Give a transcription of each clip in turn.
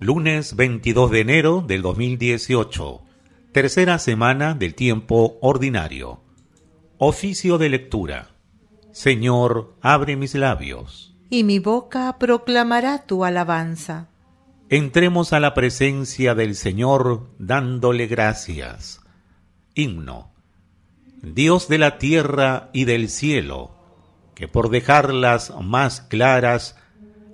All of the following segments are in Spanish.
Lunes 22 de enero del 2018. Tercera semana del tiempo ordinario. Oficio de lectura. Señor, abre mis labios. Y mi boca proclamará tu alabanza. Entremos a la presencia del Señor dándole gracias. Himno. Dios de la tierra y del cielo, que por dejarlas más claras,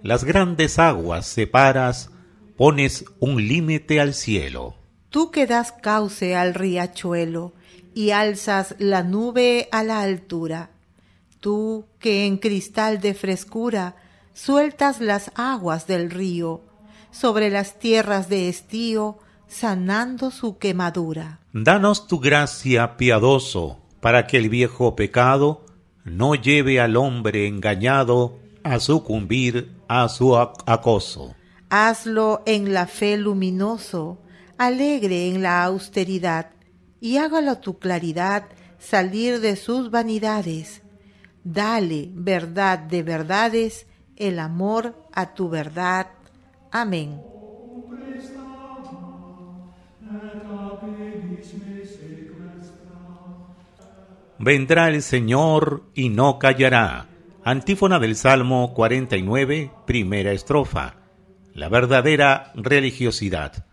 las grandes aguas separas, pones un límite al cielo. Tú que das cauce al riachuelo y alzas la nube a la altura. Tú que en cristal de frescura sueltas las aguas del río sobre las tierras de estío, sanando su quemadura. Danos tu gracia, piadoso, para que el viejo pecado no lleve al hombre engañado a sucumbir a su acoso. Hazlo en la fe luminoso, alegre en la austeridad, y hágalo tu claridad salir de sus vanidades. Dale verdad de verdades, el amor a tu verdad. Amén. Vendrá el Señor y no callará. Antífona del Salmo 49, primera estrofa la verdadera religiosidad.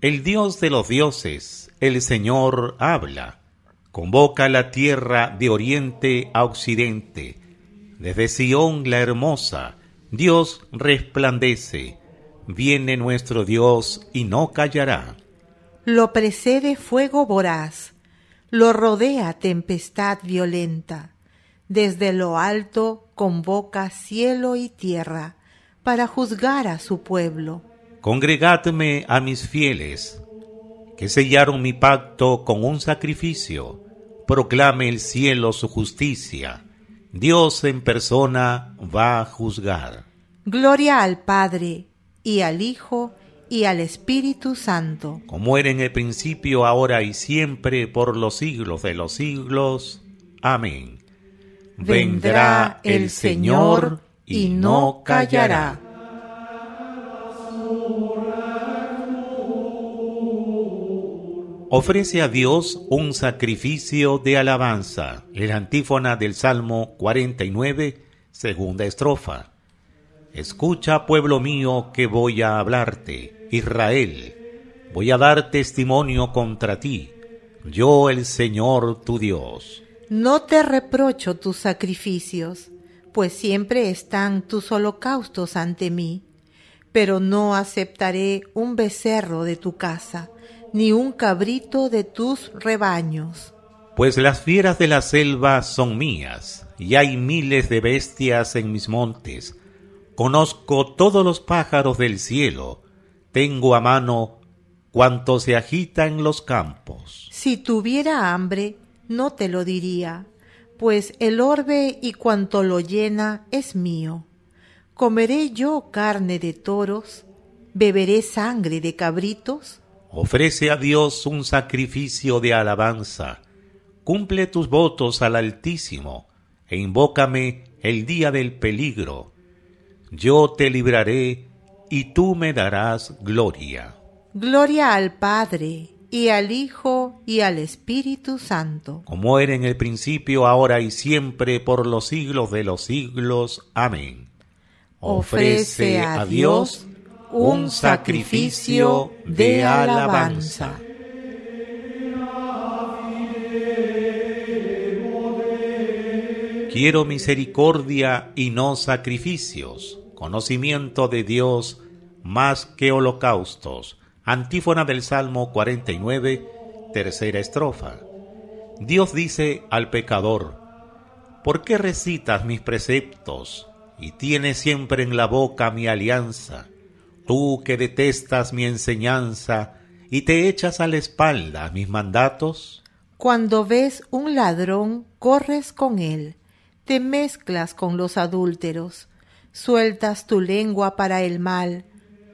El Dios de los dioses, el Señor, habla, convoca la tierra de oriente a occidente, desde Sión la hermosa, Dios resplandece, viene nuestro Dios y no callará. Lo precede fuego voraz, lo rodea tempestad violenta, desde lo alto convoca cielo y tierra, para juzgar a su pueblo. Congregadme a mis fieles, que sellaron mi pacto con un sacrificio. Proclame el cielo su justicia. Dios en persona va a juzgar. Gloria al Padre, y al Hijo, y al Espíritu Santo. Como era en el principio, ahora y siempre, por los siglos de los siglos. Amén. Vendrá, Vendrá el Señor y no callará. Ofrece a Dios un sacrificio de alabanza. El antífona del Salmo 49, segunda estrofa. Escucha, pueblo mío, que voy a hablarte. Israel, voy a dar testimonio contra ti. Yo, el Señor tu Dios. No te reprocho tus sacrificios pues siempre están tus holocaustos ante mí. Pero no aceptaré un becerro de tu casa, ni un cabrito de tus rebaños. Pues las fieras de la selva son mías, y hay miles de bestias en mis montes. Conozco todos los pájaros del cielo, tengo a mano cuanto se agitan en los campos. Si tuviera hambre, no te lo diría pues el orbe y cuanto lo llena es mío. ¿Comeré yo carne de toros? ¿Beberé sangre de cabritos? Ofrece a Dios un sacrificio de alabanza. Cumple tus votos al Altísimo e invócame el día del peligro. Yo te libraré y tú me darás gloria. Gloria al Padre y al Hijo y al Espíritu Santo. Como era en el principio, ahora y siempre, por los siglos de los siglos. Amén. Ofrece a Dios un sacrificio de alabanza. Quiero misericordia y no sacrificios, conocimiento de Dios más que holocaustos. Antífona del Salmo 49 tercera estrofa. Dios dice al pecador, ¿por qué recitas mis preceptos y tienes siempre en la boca mi alianza? Tú que detestas mi enseñanza y te echas a la espalda mis mandatos. Cuando ves un ladrón, corres con él, te mezclas con los adúlteros, sueltas tu lengua para el mal,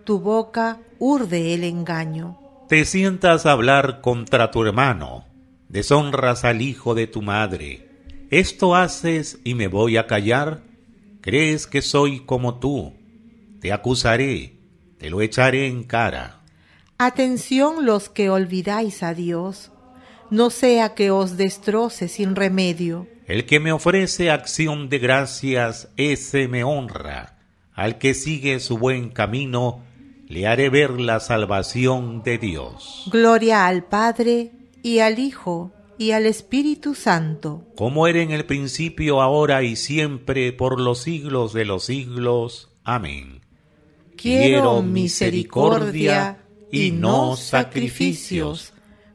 tu boca urde el engaño te sientas a hablar contra tu hermano, deshonras al hijo de tu madre. Esto haces y me voy a callar. ¿Crees que soy como tú? Te acusaré, te lo echaré en cara. Atención los que olvidáis a Dios, no sea que os destroce sin remedio. El que me ofrece acción de gracias, ese me honra. Al que sigue su buen camino, le haré ver la salvación de Dios. Gloria al Padre y al Hijo y al Espíritu Santo. Como era en el principio, ahora y siempre, por los siglos de los siglos. Amén. Quiero misericordia y no sacrificios,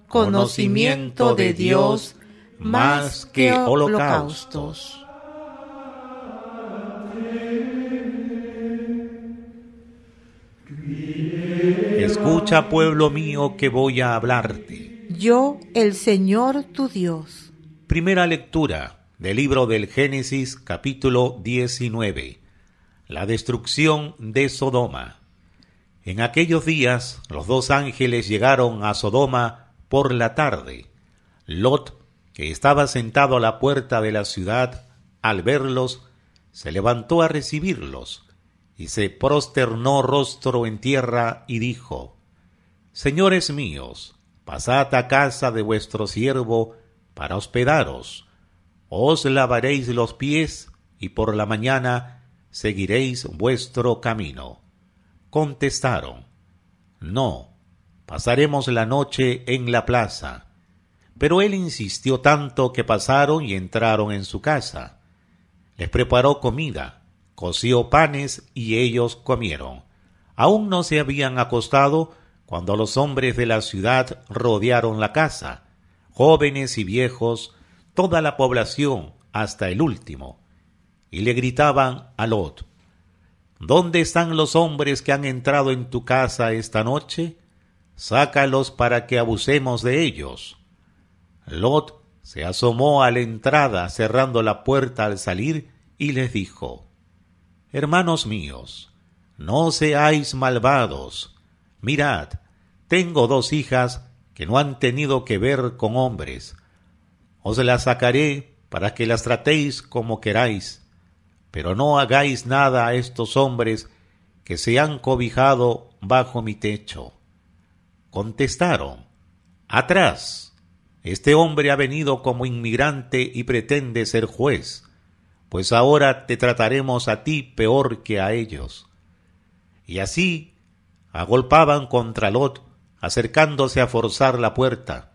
conocimiento de Dios más que holocaustos. Escucha, pueblo mío, que voy a hablarte. Yo, el Señor tu Dios. Primera lectura del libro del Génesis capítulo 19. La destrucción de Sodoma. En aquellos días los dos ángeles llegaron a Sodoma por la tarde. Lot, que estaba sentado a la puerta de la ciudad, al verlos, se levantó a recibirlos y se prosternó rostro en tierra y dijo, Señores míos, pasad a casa de vuestro siervo para hospedaros. Os lavaréis los pies y por la mañana seguiréis vuestro camino. Contestaron, No, pasaremos la noche en la plaza. Pero él insistió tanto que pasaron y entraron en su casa. Les preparó comida, coció panes y ellos comieron. Aún no se habían acostado cuando los hombres de la ciudad rodearon la casa, jóvenes y viejos, toda la población hasta el último, y le gritaban a Lot, ¿Dónde están los hombres que han entrado en tu casa esta noche? Sácalos para que abusemos de ellos. Lot se asomó a la entrada cerrando la puerta al salir y les dijo, Hermanos míos, no seáis malvados, Mirad, tengo dos hijas que no han tenido que ver con hombres. Os las sacaré para que las tratéis como queráis, pero no hagáis nada a estos hombres que se han cobijado bajo mi techo. Contestaron, Atrás. Este hombre ha venido como inmigrante y pretende ser juez, pues ahora te trataremos a ti peor que a ellos. Y así agolpaban contra Lot, acercándose a forzar la puerta.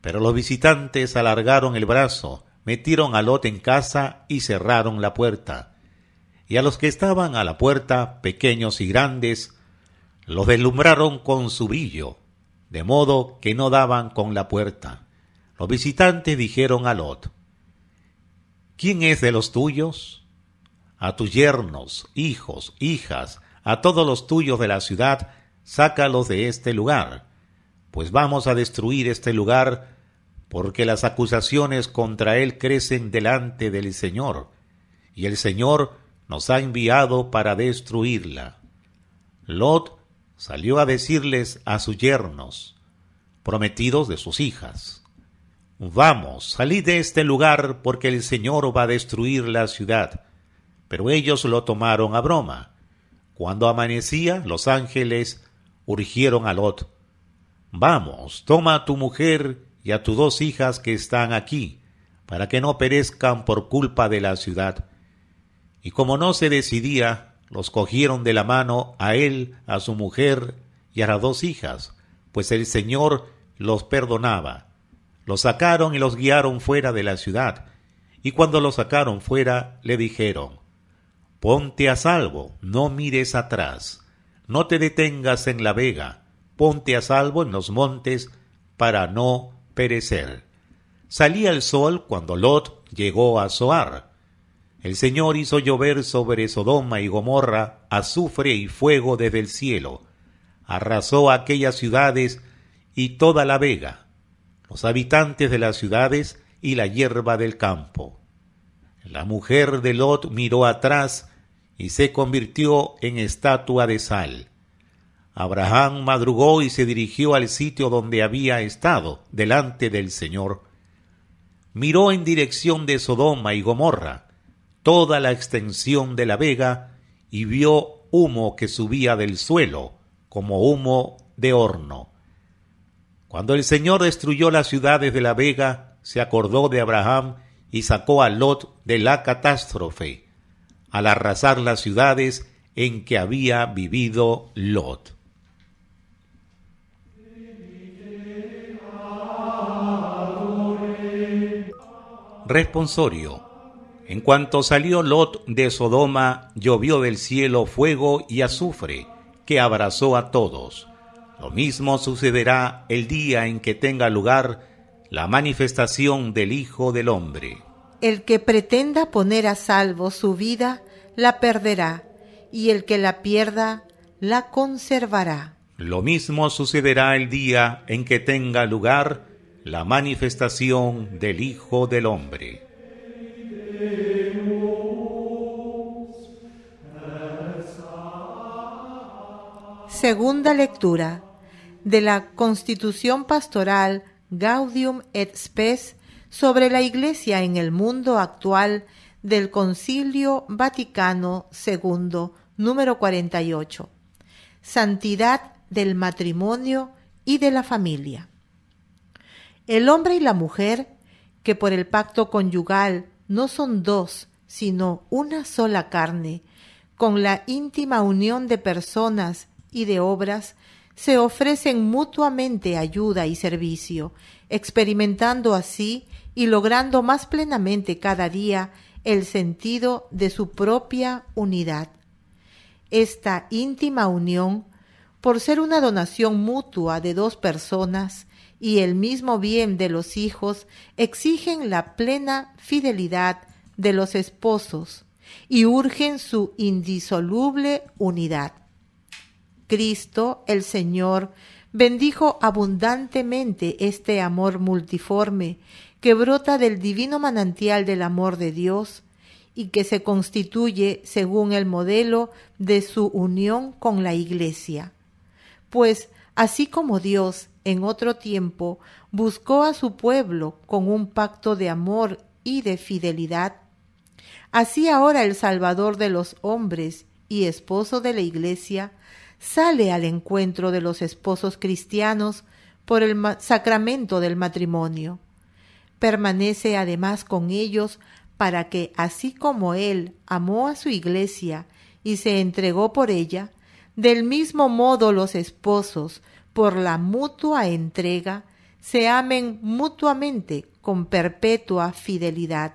Pero los visitantes alargaron el brazo, metieron a Lot en casa y cerraron la puerta. Y a los que estaban a la puerta, pequeños y grandes, los deslumbraron con su brillo, de modo que no daban con la puerta. Los visitantes dijeron a Lot, ¿Quién es de los tuyos? A tus yernos, hijos, hijas, a todos los tuyos de la ciudad, sácalos de este lugar, pues vamos a destruir este lugar, porque las acusaciones contra él crecen delante del Señor, y el Señor nos ha enviado para destruirla. Lot salió a decirles a sus yernos, prometidos de sus hijas, Vamos, salid de este lugar, porque el Señor va a destruir la ciudad. Pero ellos lo tomaron a broma cuando amanecía, los ángeles urgieron a Lot. Vamos, toma a tu mujer y a tus dos hijas que están aquí, para que no perezcan por culpa de la ciudad. Y como no se decidía, los cogieron de la mano a él, a su mujer y a las dos hijas, pues el Señor los perdonaba. Los sacaron y los guiaron fuera de la ciudad. Y cuando los sacaron fuera, le dijeron, Ponte a salvo, no mires atrás, no te detengas en la vega, ponte a salvo en los montes para no perecer. Salía el sol cuando Lot llegó a Zoar. El Señor hizo llover sobre Sodoma y Gomorra azufre y fuego desde el cielo. Arrasó aquellas ciudades y toda la vega, los habitantes de las ciudades y la hierba del campo. La mujer de Lot miró atrás y se convirtió en estatua de sal. Abraham madrugó y se dirigió al sitio donde había estado, delante del Señor. Miró en dirección de Sodoma y Gomorra, toda la extensión de la vega, y vio humo que subía del suelo, como humo de horno. Cuando el Señor destruyó las ciudades de la vega, se acordó de Abraham y sacó a Lot de la catástrofe, al arrasar las ciudades en que había vivido Lot. Responsorio. En cuanto salió Lot de Sodoma, llovió del cielo fuego y azufre, que abrazó a todos. Lo mismo sucederá el día en que tenga lugar la manifestación del Hijo del Hombre. El que pretenda poner a salvo su vida, la perderá, y el que la pierda, la conservará. Lo mismo sucederá el día en que tenga lugar la manifestación del Hijo del Hombre. Segunda lectura de la Constitución Pastoral Gaudium et Spes sobre la Iglesia en el mundo actual del Concilio Vaticano II, número 48. Santidad del matrimonio y de la familia. El hombre y la mujer, que por el pacto conyugal no son dos, sino una sola carne, con la íntima unión de personas y de obras, se ofrecen mutuamente ayuda y servicio, experimentando así y logrando más plenamente cada día el sentido de su propia unidad. Esta íntima unión, por ser una donación mutua de dos personas y el mismo bien de los hijos, exigen la plena fidelidad de los esposos y urgen su indisoluble unidad. Cristo, el Señor, bendijo abundantemente este amor multiforme que brota del divino manantial del amor de Dios y que se constituye según el modelo de su unión con la Iglesia. Pues así como Dios en otro tiempo buscó a su pueblo con un pacto de amor y de fidelidad, así ahora el Salvador de los hombres y esposo de la Iglesia sale al encuentro de los esposos cristianos por el sacramento del matrimonio. Permanece además con ellos para que, así como Él amó a su iglesia y se entregó por ella, del mismo modo los esposos, por la mutua entrega, se amen mutuamente con perpetua fidelidad.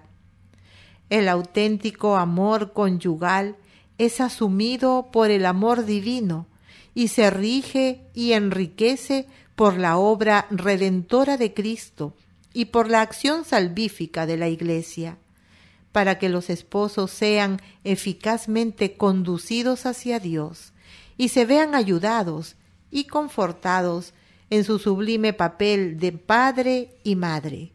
El auténtico amor conyugal es asumido por el amor divino, y se rige y enriquece por la obra redentora de Cristo y por la acción salvífica de la Iglesia, para que los esposos sean eficazmente conducidos hacia Dios y se vean ayudados y confortados en su sublime papel de padre y madre.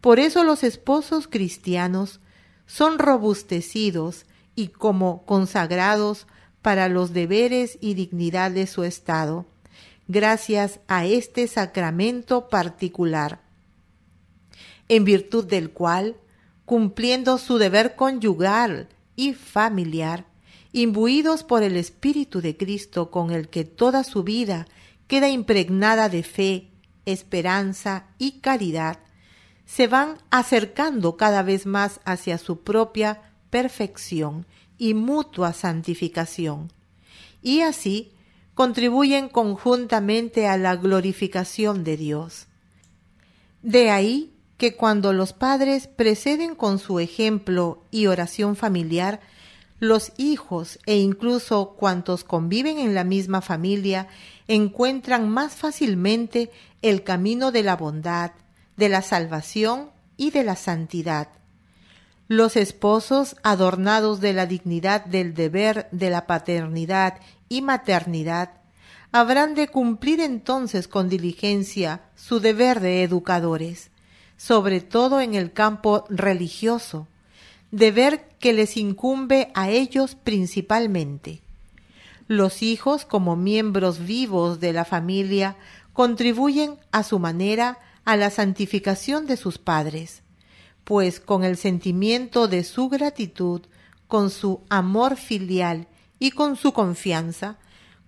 Por eso los esposos cristianos son robustecidos y como consagrados para los deberes y dignidad de su Estado, gracias a este sacramento particular, en virtud del cual, cumpliendo su deber conyugal y familiar, imbuidos por el Espíritu de Cristo con el que toda su vida queda impregnada de fe, esperanza y caridad, se van acercando cada vez más hacia su propia perfección y mutua santificación, y así contribuyen conjuntamente a la glorificación de Dios. De ahí que cuando los padres preceden con su ejemplo y oración familiar, los hijos e incluso cuantos conviven en la misma familia encuentran más fácilmente el camino de la bondad, de la salvación y de la santidad los esposos adornados de la dignidad del deber de la paternidad y maternidad, habrán de cumplir entonces con diligencia su deber de educadores, sobre todo en el campo religioso, deber que les incumbe a ellos principalmente. Los hijos, como miembros vivos de la familia, contribuyen a su manera a la santificación de sus padres pues con el sentimiento de su gratitud, con su amor filial y con su confianza,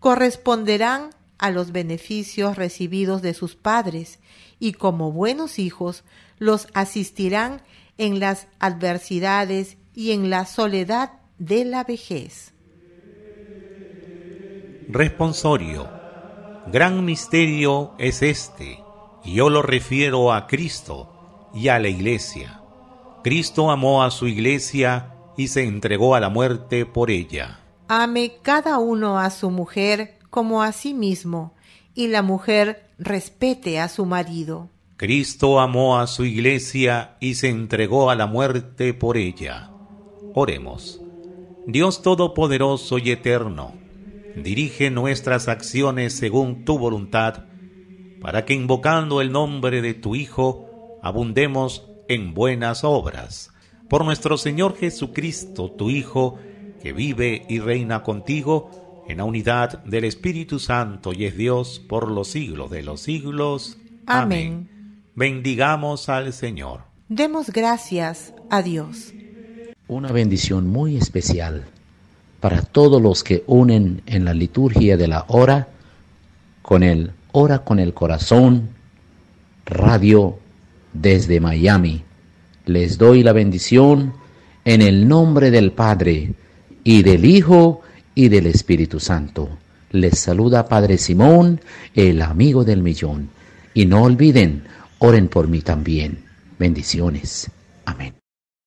corresponderán a los beneficios recibidos de sus padres y como buenos hijos los asistirán en las adversidades y en la soledad de la vejez. Responsorio. Gran misterio es este, y yo lo refiero a Cristo y a la Iglesia. Cristo amó a su iglesia y se entregó a la muerte por ella. Ame cada uno a su mujer como a sí mismo, y la mujer respete a su marido. Cristo amó a su iglesia y se entregó a la muerte por ella. Oremos. Dios Todopoderoso y Eterno, dirige nuestras acciones según tu voluntad, para que invocando el nombre de tu Hijo, abundemos en buenas obras. Por nuestro Señor Jesucristo, tu Hijo, que vive y reina contigo en la unidad del Espíritu Santo y es Dios por los siglos de los siglos. Amén. Bendigamos al Señor. Demos gracias a Dios. Una bendición muy especial para todos los que unen en la liturgia de la hora con el hora con el corazón radio desde Miami. Les doy la bendición en el nombre del Padre y del Hijo y del Espíritu Santo. Les saluda Padre Simón, el amigo del millón. Y no olviden, oren por mí también. Bendiciones. Amén.